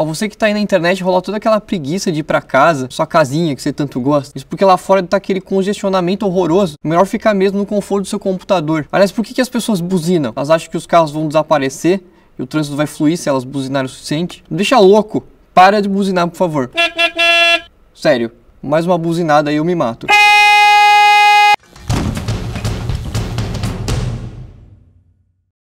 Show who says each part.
Speaker 1: Ó, você que tá aí na internet, rolar toda aquela preguiça de ir pra casa, sua casinha que você tanto gosta. Isso porque lá fora tá aquele congestionamento horroroso. Melhor ficar mesmo no conforto do seu computador. Aliás, por que, que as pessoas buzinam? Elas acham que os carros vão desaparecer e o trânsito vai fluir se elas buzinarem o suficiente? Não deixa louco! Para de buzinar, por favor. Sério, mais uma buzinada e eu me mato.